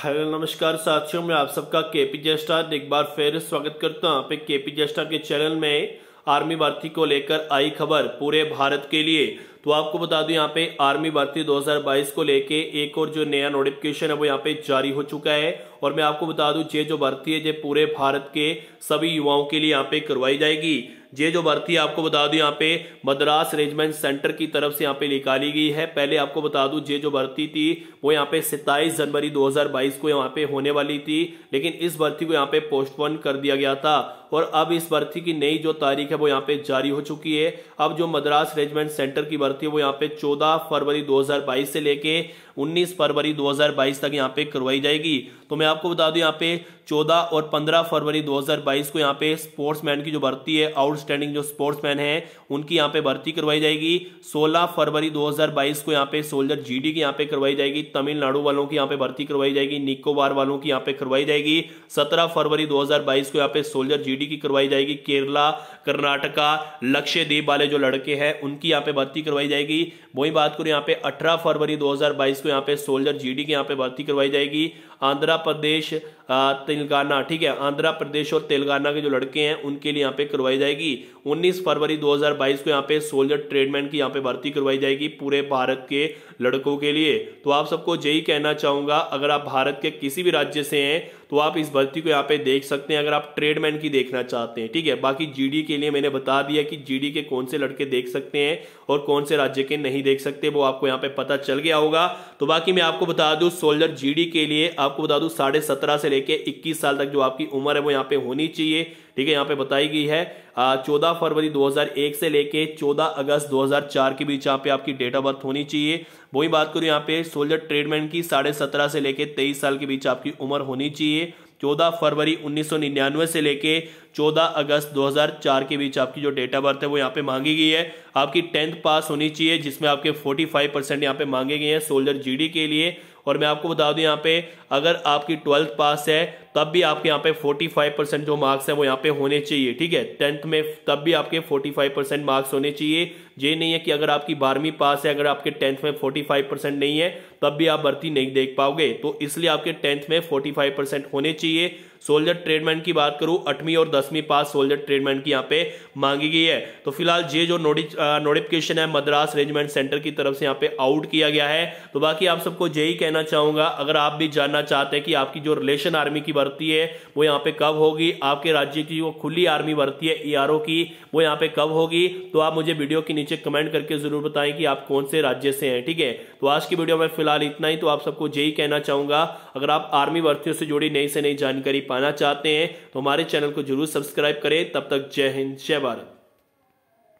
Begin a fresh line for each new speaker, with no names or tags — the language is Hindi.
हेलो नमस्कार साथियों मैं आप सबका के पी स्टार एक बार फिर स्वागत करता हूं आप के पी स्टार के चैनल में आर्मी भर्ती को लेकर आई खबर पूरे भारत के लिए तो आपको बता दूं यहाँ पे आर्मी भर्ती 2022 को लेके एक और जो नया नोटिफिकेशन है वो यहाँ पे जारी हो चुका है और मैं आपको बता दूं ये जो भर्ती है ये पूरे भारत के सभी युवाओं के लिए यहाँ पे करवाई जाएगी ये जो भर्ती आपको बता दूं यहाँ पे मद्रास रेजिमेंट सेंटर की तरफ से यहाँ पे निकाली गई है पहले आपको बता दूं ये जो भर्ती थी वो यहाँ पे सत्ताईस जनवरी 2022 को यहाँ पे होने वाली थी लेकिन इस भर्ती को यहाँ पे पोस्टपोन कर दिया गया था और अब इस भर्ती की नई जो तारीख है वो यहाँ पे जारी हो चुकी है अब जो मद्रास रेजिमेंट सेंटर की भर्ती है वो यहाँ पे 14 फरवरी 2022 से लेके 19 फरवरी 2022 तक यहाँ पे करवाई जाएगी तो मैं आपको बता दूं यहाँ पे 14 और 15 फरवरी 2022 को यहाँ पे स्पोर्ट्समैन की जो भर्ती है आउटस्टैंडिंग जो स्पोर्ट्समैन है उनकी यहाँ पे भर्ती करवाई जाएगी 16 फरवरी 2022 को यहाँ पे सोल्जर जीडी की यहाँ पे करवाई जाएगी तमिलनाडु वालों की यहाँ पे भर्ती करवाई जाएगी निकोबार वालों की यहाँ पे करवाई जाएगी सत्रह फरवरी दो को यहाँ पे सोल्जर जीडी की करवाई जाएगी केरला कर्नाटक कर्नाटका लक्ष्यदीप वाले जो लड़के हैं उनकी यहाँ पे भर्ती करवाई जाएगी वही बात करूँ यहाँ पे 18 फरवरी 2022 को यहाँ पे सोल्जर जीडी की यहाँ पे भर्ती करवाई जाएगी आंध्र प्रदेश तेलंगाना ठीक है आंध्र प्रदेश और तेलंगाना के जो लड़के हैं उनके लिए यहाँ पे करवाई जाएगी 19 फरवरी 2022 को यहाँ पे सोल्जर ट्रेडमैन की यहाँ पे भर्ती करवाई जाएगी पूरे भारत के लड़कों के लिए तो आप सबको यही कहना चाहूँगा अगर आप भारत के किसी भी राज्य से हैं तो आप इस भर्ती को यहाँ पे देख सकते हैं अगर आप ट्रेडमैन की देखना चाहते हैं ठीक है बाकी जीडी के लिए मैंने बता दिया कि जीडी के कौन से लड़के देख सकते हैं और कौन से राज्य के नहीं देख सकते वो आपको यहाँ पे पता चल गया होगा तो बाकी मैं आपको बता दूँ सोल्जर जीडी के लिए आपको बता दूँ साढ़े से लेकर लेके 21 साल तक जो आपकी उम्र है वो यहाँ पे होनी चाहिए ठीक है यहाँ पे बताई गई है 14 फरवरी 2001 से लेके 14 अगस्त 2004 के बीच यहाँ पे आपकी डेट ऑफ बर्थ होनी चाहिए वही बात करूँ यहाँ पे सोल्जर ट्रेडमैन की साढ़े सत्रह से लेके तेईस साल के बीच आपकी उम्र होनी चाहिए 14 फरवरी 1999 से लेके 14 अगस्त 2004 के बीच आपकी जो डेट ऑफ बर्थ है वो यहाँ पे मांगी गई है आपकी टेंथ पास होनी चाहिए जिसमें आपके 45 परसेंट यहाँ पे मांगे गए हैं सोल्जर जी के लिए और मैं आपको बता दूं यहाँ पे अगर आपकी ट्वेल्थ पास है तब भी आपके यहाँ पे 45 परसेंट जो मार्क्स हैं वो यहाँ पे होने चाहिए ठीक है टेंथ में तब भी आपके 45 परसेंट मार्क्स होने चाहिए ये नहीं है कि अगर आपकी बारहवीं पास है अगर आपके टेंथ में 45 परसेंट नहीं है तब भी आप भर्ती नहीं देख पाओगे तो इसलिए आपके टेंथ में फोर्टी परसेंट होने चाहिए सोल्जर ट्रेडमैन की बात करूं अठवीं और दसवीं पास सोल्जर ट्रेडमैन की यहाँ पे मांगी गई है तो फिलहाल ये जो नोटिफिकेशन है मद्रास रेजिमेंट सेंटर की तरफ से यहाँ पे आउट किया गया है तो बाकी आप सबको यही कहना चाहूंगा अगर आप भी जानना चाहते हैं कि आपकी जो रिलेशन आर्मी की भर्ती है वो यहाँ पे कब होगी आपके राज्य की जो खुली आर्मी भर्ती है ई की वो यहाँ पे कब होगी तो आप मुझे वीडियो के नीचे कमेंट करके जरूर बताएं कि आप कौन से राज्य से हैं ठीक है तो आज की वीडियो में फिलहाल इतना ही तो आप सबको यही कहना चाहूंगा अगर आप आर्मी भर्तियों से जुड़ी नई से नई जानकारी पाना चाहते हैं तो हमारे चैनल को जरूर सब्सक्राइब करें तब तक जय हिंद जय भारत